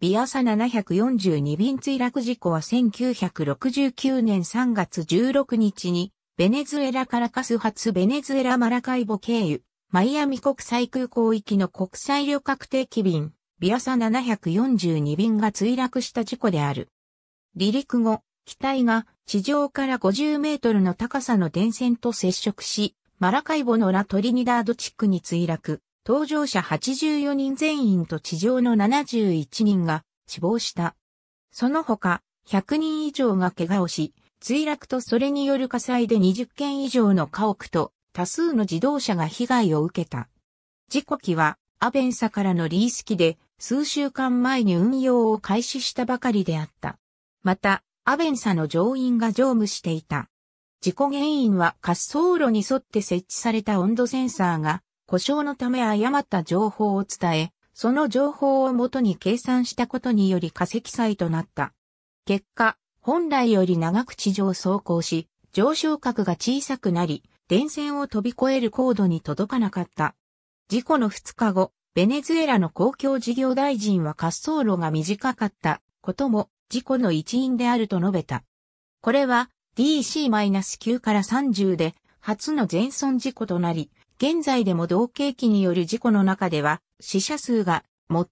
ビアサ742便墜落事故は1969年3月16日に、ベネズエラからカス発ベネズエラマラカイボ経由、マイアミ国際空港行きの国際旅客定期便、ビアサ742便が墜落した事故である。離陸後、機体が地上から50メートルの高さの電線と接触し、マラカイボのラトリニダード地区に墜落。搭乗者84人全員と地上の71人が死亡した。その他、100人以上が怪我をし、墜落とそれによる火災で20件以上の家屋と多数の自動車が被害を受けた。事故機はアベンサからのリース機で数週間前に運用を開始したばかりであった。また、アベンサの乗員が乗務していた。事故原因は滑走路に沿って設置された温度センサーが故障のため誤った情報を伝え、その情報をもとに計算したことにより化石祭となった。結果、本来より長く地上走行し、上昇角が小さくなり、電線を飛び越える高度に届かなかった。事故の2日後、ベネズエラの公共事業大臣は滑走路が短かったことも事故の一因であると述べた。これは DC-9 から30で初の全損事故となり、現在でも同景気による事故の中では死者数が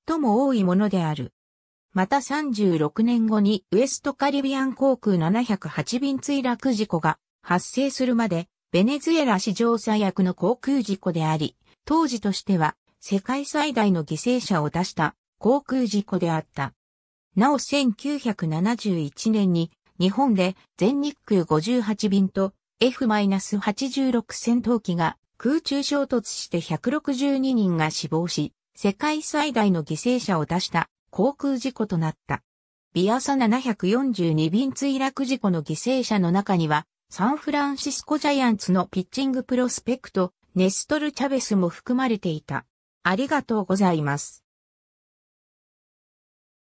最も多いものである。また36年後にウエストカリビアン航空708便墜落事故が発生するまでベネズエラ史上最悪の航空事故であり、当時としては世界最大の犠牲者を出した航空事故であった。なお1971年に日本で全日空58便と F-86 戦闘機が空中衝突して162人が死亡し、世界最大の犠牲者を出した航空事故となった。ビアサ742便墜落事故の犠牲者の中には、サンフランシスコジャイアンツのピッチングプロスペクト、ネストル・チャベスも含まれていた。ありがとうございます。